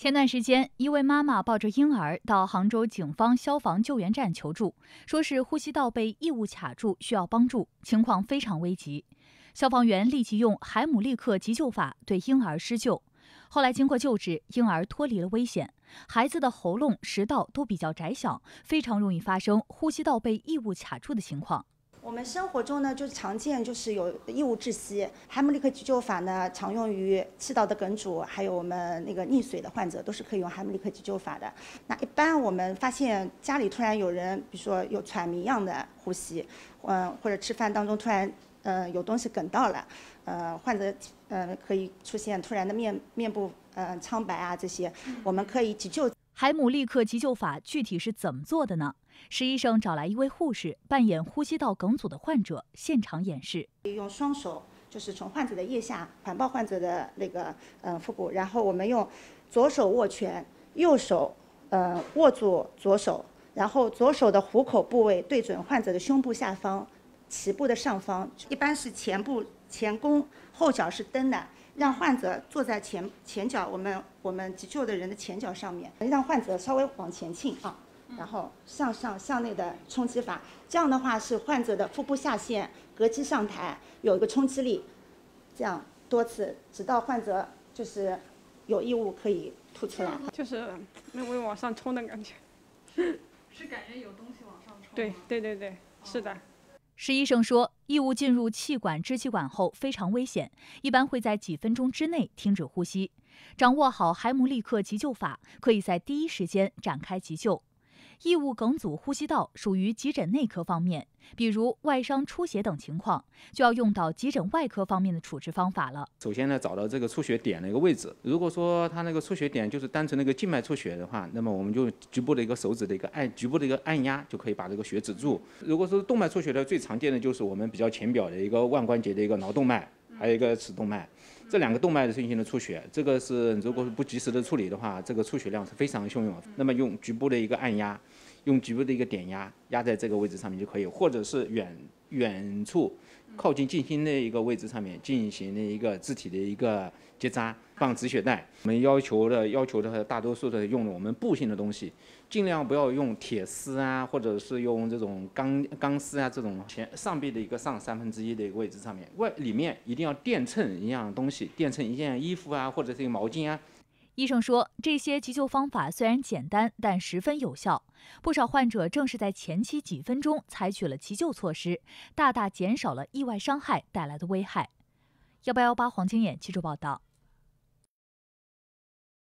前段时间，一位妈妈抱着婴儿到杭州警方消防救援站求助，说是呼吸道被异物卡住，需要帮助，情况非常危急。消防员立即用海姆立克急救法对婴儿施救，后来经过救治，婴儿脱离了危险。孩子的喉咙、食道都比较窄小，非常容易发生呼吸道被异物卡住的情况。我们生活中呢，就是常见就是有异物窒息。海姆立克急救法呢，常用于气道的梗阻，还有我们那个溺水的患者都是可以用海姆立克急救法的。那一般我们发现家里突然有人，比如说有喘鸣样的呼吸，嗯，或者吃饭当中突然嗯有东西梗到了，呃，患者嗯可以出现突然的面面部呃苍白啊这些，我们可以急救。海姆立克急救法具体是怎么做的呢？石医生找来一位护士扮演呼吸道梗阻的患者，现场演示。用双手就是从患者的腋下环抱患者的那个嗯腹部，然后我们用左手握拳，右手嗯握住左手，然后左手的虎口部位对准患者的胸部下方，脐部的上方，一般是前部前弓，后脚是蹬的，让患者坐在前前脚，我们我们急救的人的前脚上面，让患者稍微往前倾啊。然后向上向内的冲击法，这样的话是患者的腹部下陷，膈肌上抬，有一个冲击力，这样多次，直到患者就是有异物可以吐出来。就是微微往上冲的感觉，是感觉有东西往上冲。对对对对，是的。石医生说，异物进入气管支气管后非常危险，一般会在几分钟之内停止呼吸。掌握好海姆立克急救法，可以在第一时间展开急救。异物梗阻呼吸道属于急诊内科方面，比如外伤出血等情况，就要用到急诊外科方面的处置方法了。首先呢，找到这个出血点的一个位置。如果说他那个出血点就是单纯的一个静脉出血的话，那么我们就局部的一个手指的一个按，局部的一个按压就可以把这个血止住。如果说动脉出血的，最常见的就是我们比较浅表的一个腕关节的一个桡动脉。还有一个尺动脉，这两个动脉的进行了出血，这个是如果是不及时的处理的话，这个出血量是非常汹涌。那么用局部的一个按压。用局部的一个点压压在这个位置上面就可以，或者是远远处靠近近心的一个位置上面进行的一个肢体的一个结扎，放止血带。我们要求的要求的大多数的用的我们布性的东西，尽量不要用铁丝啊，或者是用这种钢钢丝啊这种前上臂的一个上三分之一的一个位置上面，外里面一定要垫衬一样东西，垫衬一件衣服啊，或者是毛巾啊。医生说，这些急救方法虽然简单，但十分有效。不少患者正是在前期几分钟采取了急救措施，大大减少了意外伤害带来的危害。幺八幺八黄金眼记者报道。